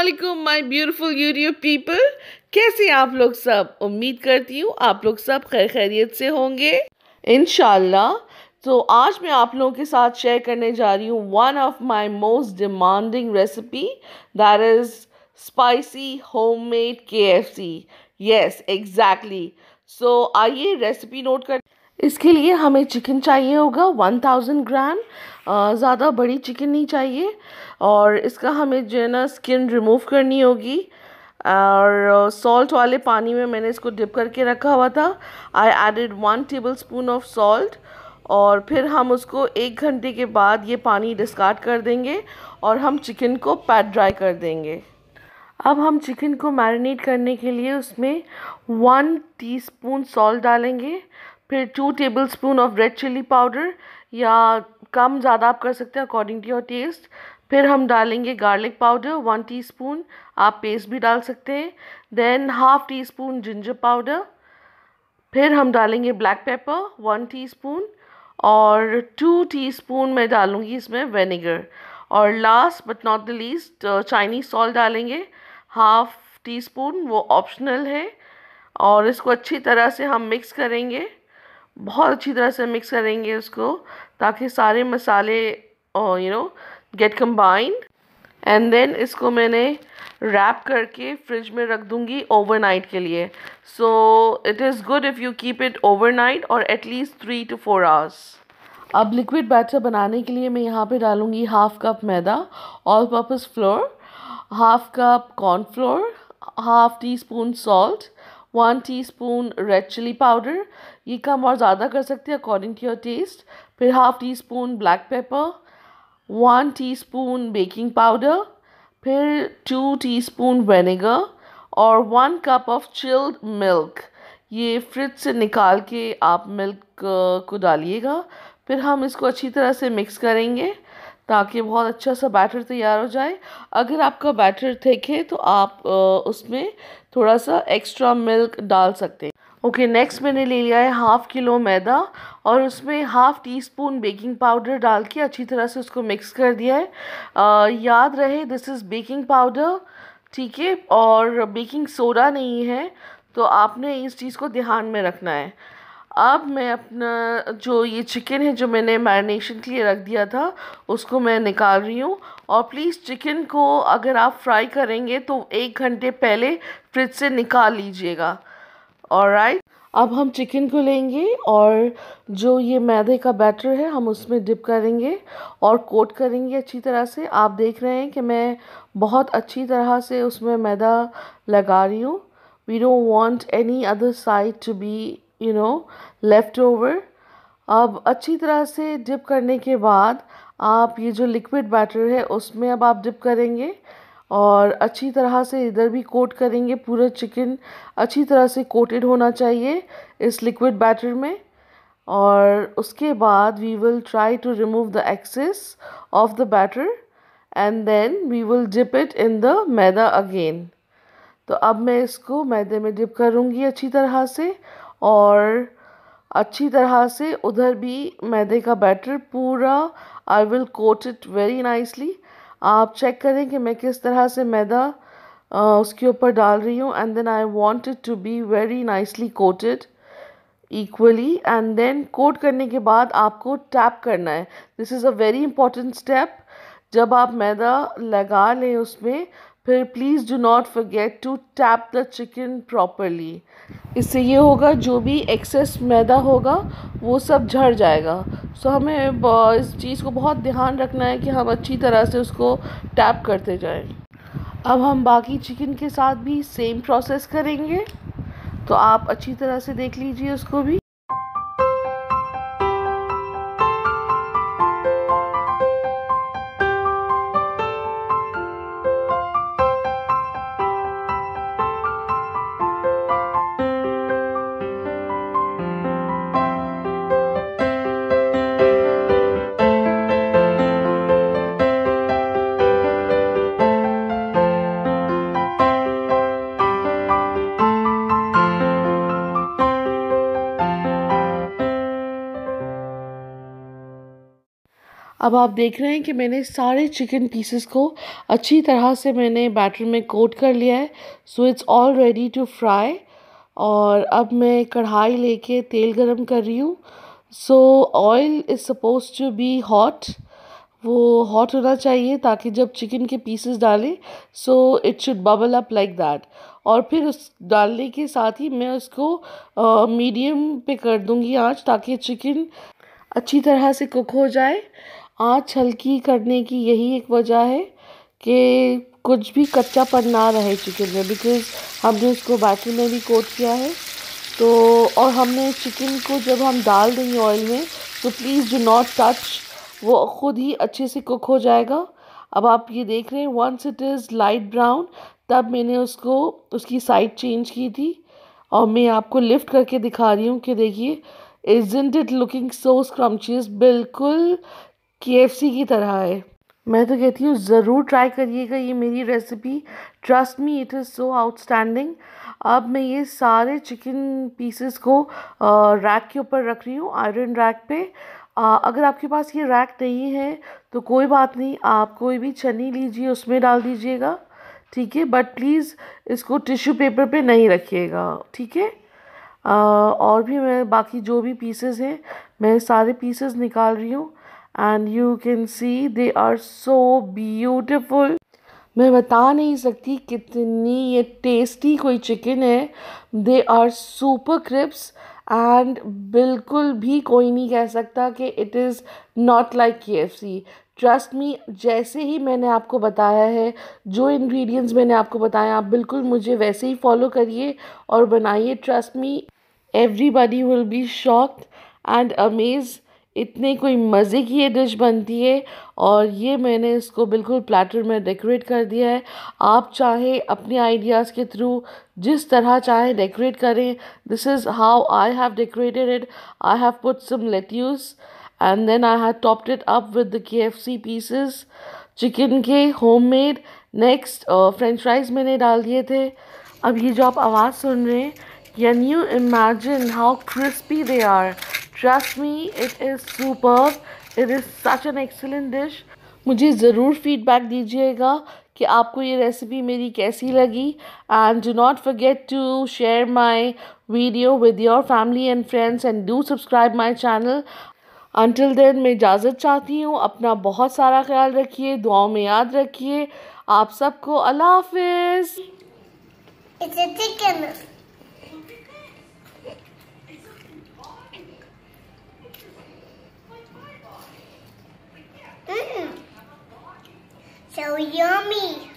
असलकुम माई beautiful YouTube people कैसे आप लोग सब उम्मीद करती हूँ आप लोग सब खैर खैरियत से होंगे इन तो आज मैं आप लोगों के साथ शेयर करने जा रही हूँ one of my most demanding recipe that is spicy home made K F C yes exactly so आइए रेसिपी नोट कर इसके लिए हमें चिकन चाहिए होगा 1000 ग्राम ज़्यादा बड़ी चिकन नहीं चाहिए और इसका हमें जो है ना स्किन रिमूव करनी होगी और सॉल्ट वाले पानी में मैंने इसको डिप करके रखा हुआ था I added one tablespoon of salt और फिर हम उसको एक घंटे के बाद ये पानी डिस्कार्ड कर देंगे और हम चिकन को पैट ड्राई कर देंगे अब हम चिकन को मैरिनेट करने के लिए उसमें वन टीस्पून सॉल्ट डालेंगे फिर two tablespoon of red chili powder या कम ज़्यादा आप कर सकते हैं अकॉर्डिंग टू योर टेस्ट फिर हम डालेंगे गार्लिक पाउडर वन टीस्पून आप पेस्ट भी डाल सकते हैं then half teaspoon ginger powder फिर हम डालेंगे ब्लैक पेपर वन टीस्पून और टू टीस्पून मैं डालूँगी इसमें वेनेगर और last but not the least Chinese salt डालेंगे हाफ टी स्पून वो ऑप्शनल है और इसको अच्छी तरह से हम मिक्स करेंगे बहुत अच्छी तरह से मिक्स करेंगे उसको ताकि सारे मसाले और you know get combined and then इसको मैंने रैप करके फ्रिज में रख दूँगी ओवरनाइट के लिए so it is good if you keep it overnight और at least three two four hours अब लिक्विड बैटर बनाने के लिए मैं यहाँ पे डालूँगी हाफ़ कप मैदा all purpose flour half cup corn flour half teaspoon salt one teaspoon red chili powder ये कम और ज़्यादा कर सकते हैं अकॉर्डिंग टू योर टेस्ट फिर half teaspoon black pepper one teaspoon baking powder फिर टू टीस्पून विनेगर और one cup of chilled milk ये फ्रिज से निकाल के आप मिल्क को डालिएगा फिर हम इसको अच्छी तरह से मिक्स करेंगे ताकि बहुत अच्छा सा बैटर तैयार हो जाए अगर आपका बैटर थिक है तो आप उसमें थोड़ा सा एक्स्ट्रा मिल्क डाल सकते हैं ओके नेक्स्ट मैंने ले लिया है हाफ़ किलो मैदा और उसमें half teaspoon baking powder डाल के अच्छी तरह से उसको मिक्स कर दिया है आ, याद रहे दिस इज़ बेकिंग पाउडर ठीक है और बेकिंग सोडा नहीं है तो आपने इस चीज़ को ध्यान में रखना है अब मैं अपना जो ये चिकन है जो मैंने मैरिनेशन के लिए रख दिया था उसको मैं निकाल रही हूँ और प्लीज़ चिकन को अगर आप फ्राई करेंगे तो एक घंटे पहले फ्रिज से निकाल लीजिएगा और राइट अब हम चिकन को लेंगे और जो ये मैदे का बैटर है हम उसमें डिप करेंगे और कोट करेंगे अच्छी तरह से आप देख रहे हैं कि मैं बहुत अच्छी तरह से उसमें मैदा लगा रही हूँ we don't want any other side to be you know left over अब अच्छी तरह से डिप करने के बाद आप ये जो लिक्विड बैटर है उसमें अब आप डिप करेंगे और अच्छी तरह से इधर भी कोट करेंगे पूरा चिकन अच्छी तरह से कोटेड होना चाहिए इस लिक्विड बैटर में और उसके बाद we will try to remove the excess of the batter and then we will dip it in the maida again तो अब मैं इसको मैदे में डिप करूँगी अच्छी तरह से और अच्छी तरह से उधर भी मैदे का बैटर पूरा I will coat it very nicely आप चेक करें कि मैं किस तरह से मैदा उसके ऊपर डाल रही हूँ and then I want it to be very nicely coated equally and then coat करने के बाद आपको टैप करना है this is a very important step जब आप मैदा लगा लें उसमें फिर please do not forget to tap the chicken properly इससे ये होगा जो भी एक्सेस मैदा होगा वो सब झड़ जाएगा सो so, हमें इस चीज़ को बहुत ध्यान रखना है कि हम अच्छी तरह से उसको टैप करते जाएं अब हम बाकी चिकन के साथ भी सेम प्रोसेस करेंगे तो आप अच्छी तरह से देख लीजिए उसको भी अब आप देख रहे हैं कि मैंने सारे चिकन पीसेस को अच्छी तरह से मैंने बैटर में कोट कर लिया है so it's all ready to fry और अब मैं कढ़ाई लेके तेल गरम कर रही हूँ so oil is suppose to be hot वो हॉट होना चाहिए ताकि जब चिकन के पीसेस डालें so it should bubble up like that और फिर उस डालने के साथ ही मैं उसको मीडियम uh, पे कर दूंगी आँच ताकि चिकन अच्छी तरह से कुक हो जाए आँच हल्की करने की यही एक वजह है कि कुछ भी कच्चापन ना रहे चिकन में बिकॉज़ हमने उसको बैटर में भी कोट किया है तो और हमने चिकन को जब हम डाल देंगे ऑयल में तो प्लीज़ डू नॉट टच वो ख़ुद ही अच्छे से कुक हो जाएगा अब आप ये देख रहे हैं once it is light brown तब मैंने उसको उसकी साइड चेंज की थी और मैं आपको लिफ्ट करके दिखा रही हूँ कि देखिए isn't it looking so scrumptious बिल्कुल के की तरह है मैं तो कहती हूँ ज़रूर ट्राई करिएगा ये मेरी recipe trust me it is so outstanding अब मैं ये सारे चिकन पीसेस को रैक के ऊपर रख रही हूँ आयरन रैक पे आ, अगर आपके पास ये रैक नहीं है तो कोई बात नहीं आप कोई भी छनी लीजिए उसमें डाल दीजिएगा ठीक है बट प्लीज़ इसको टिश्यू पेपर पे नहीं रखिएगा ठीक है और भी मैं बाकी जो भी पीसेस हैं मैं सारे पीसेस निकाल रही हूँ and you can see they are so beautiful मैं बता नहीं सकती कितनी ये टेस्टी कोई चिकन है they are super crisps and बिल्कुल भी कोई नहीं कह सकता कि it is not like K F C trust me जैसे ही मैंने आपको बताया है जो इन्ग्रीडियंट्स मैंने आपको बताया आप बिल्कुल मुझे वैसे ही फॉलो करिए और बनाइए trust me everybody will be shocked and amaze इतनी कोई मज़े की ये डिश बनती है और ये मैंने इसको बिल्कुल प्लेटर में डेकोरेट कर दिया है आप चाहे अपने आइडियाज़ के थ्रू जिस तरह चाहे डेकोरेट करें this is how I have decorated it I have put some lettuce and then I have topped it up with the K F C pieces chicken के होममेड नेक्स्ट फ्रेंच फ्राइज़ मैंने डाल दिए थे अब ये जो आप आवाज़ सुन रहे हैं can you imagine how crispy they are trust me it is super it is such an excellent dish मुझे ज़रूर फीडबैक दीजिएगा कि आपको ये रेसिपी मेरी कैसी लगी and do not forget to share my video with your family and friends and do subscribe my channel until then मैं इजाज़त चाहती हूँ अपना बहुत सारा ख्याल रखिए दुआओं में याद रखिए आप सबको अल्लाह हाफिज़ yummy.